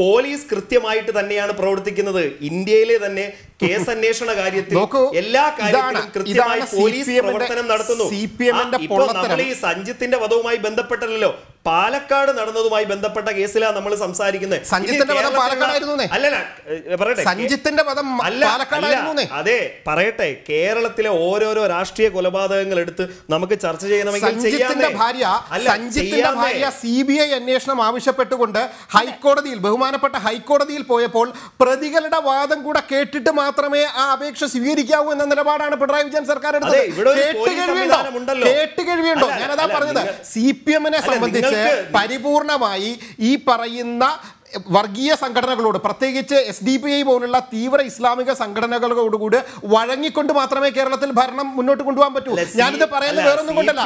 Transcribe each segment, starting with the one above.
police കൃത്യമായിട്ട് തന്നെയാണ് പ്രവർത്തിക്കുന്നത് ഇന്ത്യയിലെ തന്നെ കേസ് അന്വേഷണ കാര്യത്തിൽ എല്ലാ കാര്യത്തിലും കൃത്യമായി പോലീസ് പ്രവർത്തനം നടത്തുന്നു ഇപ്പൊ നമ്മൾ ഈ സഞ്ജിത്തിന്റെ വധവുമായി ബന്ധപ്പെട്ടല്ലോ പാലക്കാട് നടന്നതുമായി ബന്ധപ്പെട്ട കേസിലാണ് നമ്മൾ സംസാരിക്കുന്നത് സഞ്ജിത്തിന്റെ പദം പാലക്കാടായിരുന്നു അല്ലല്ല പറയട്ടെ സഞ്ജിത്തിന്റെ പദം പാലക്കാടായിരുന്നു അതെ പറയട്ടെ കേരളത്തിലെ ഓരോരോ രാഷ്ട്രീയ കൊലപാതകങ്ങൾ എടുത്ത് നമുക്ക് ചർച്ച ചെയ്യണമെങ്കിൽ സഞ്ജിത്തിന്റെ ഭാര്യ സഞ്ജിത്തിന്റെ ഭാര്യ സി ബി ഐ അന്വേഷണം ആവശ്യപ്പെട്ടുകൊണ്ട് ഹൈക്കോടതിയിൽ ബഹുമാനപ്പെട്ട ഹൈക്കോടതിയിൽ പോയപ്പോൾ പ്രതികളുടെ വാദം കൂടെ കേട്ടിട്ട് മാത്രമേ ആ അപേക്ഷ സ്വീകരിക്കാവൂ എന്ന നിലപാടാണ് പിണറായി വിജയൻ സർക്കാർ എടുത്തത് കേട്ടുകഴിവിയുണ്ടോ കേട്ടുകഴിവുണ്ടോ ഞാനതാ പറഞ്ഞത് സി പി എമ്മിനെ സംബന്ധിച്ച് സംബന്ധിച്ച് പരിപൂർണമായി ഈ പറയുന്ന വർഗീയ സംഘടനകളോട് പ്രത്യേകിച്ച് എസ് ഡി പി ഐ പോലുള്ള തീവ്ര ഇസ്ലാമിക സംഘടനകളോടുകൂടി വഴങ്ങിക്കൊണ്ട് മാത്രമേ കേരളത്തിൽ ഭരണം മുന്നോട്ട് കൊണ്ടുപോകാൻ പറ്റൂ ഞാനിത് പറയുന്നത് വേറൊന്നും കൊണ്ടല്ല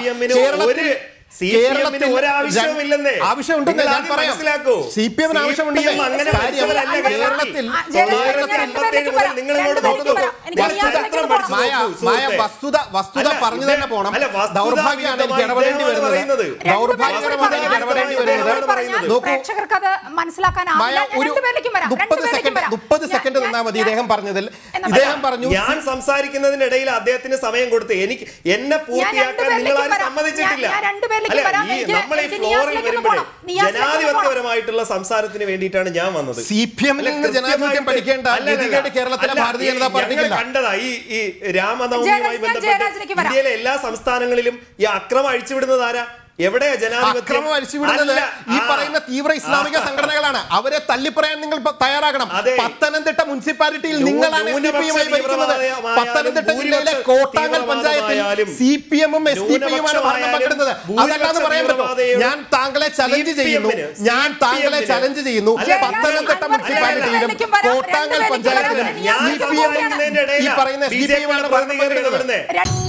കേരളത്തിൽ ആവശ്യമുണ്ടെന്ന് ഞാൻ പറയാം സി പി എമ്മിന് ആവശ്യമുണ്ടെന്ന് കേരളത്തിൽ കേരളത്തിൽ വസ്തുത വസ്തുത പറഞ്ഞു തന്നെ നോക്കൂ ഒരു സെക്കൻഡ് പറഞ്ഞതിൽ പറഞ്ഞു ഞാൻ സംസാരിക്കുന്നതിനിടയിൽ അദ്ദേഹത്തിന് സമയം കൊടുത്ത് എനിക്ക് എന്നെ പൂർത്തിയാക്കാൻ നിങ്ങൾ സമ്മതിച്ചിട്ടില്ല നമ്മൾ ഈ വരുമ്പോൾ ജനാധിപത്യപരമായിട്ടുള്ള സംസാരത്തിന് വേണ്ടിയിട്ടാണ് ഞാൻ വന്നത് സി പി എമ്മിൽ നിന്ന് ജനാധിപത്യം പഠിക്കേണ്ട കേരളത്തിലെ ഭാരതീയ ജനതാ പാർട്ടിക്കില്ല കണ്ടതാ ഈ ഈ രാമനവമിയുമായി ബന്ധപ്പെട്ട് ഇന്ത്യയിലെ എല്ലാ സംസ്ഥാനങ്ങളിലും ഈ അക്രമം അഴിച്ചുവിടുന്നതാരാ എവിടെയാ ജനാധിപത്യം ഈ പറയുന്ന തീവ്ര ഇസ്ലാമിക സംഘടനകളാണ് അവരെ തല്ലിപ്പറയാൻ നിങ്ങൾ തയ്യാറാകണം പത്തനംതിട്ട മുനിസിപ്പാലിറ്റിയിൽ നിങ്ങളാണ് പത്തനംതിട്ട ജില്ലയിലെ കോട്ടാങ്ങൽ പഞ്ചായത്തിൽ സി പി എമ്മും എസ് ഡി പിയുമാണ് ഭരണം പങ്കിടുന്നത് അതല്ലാന്ന് പറയാൻ പറ്റും ഞാൻ താങ്കളെ ചലഞ്ച് ചെയ്യുന്നു ഞാൻ താങ്കളെ ചലഞ്ച് ചെയ്യുന്നു പത്തനംതിട്ട മുനിസിപ്പാലിറ്റിയിലും കോട്ടാങ്ങൽ പഞ്ചായത്തിലും സി പി എമ്മും ഈ പറയുന്ന എസ് ഡി പിയുമാണ് ഭരണം പങ്കിടുന്നത്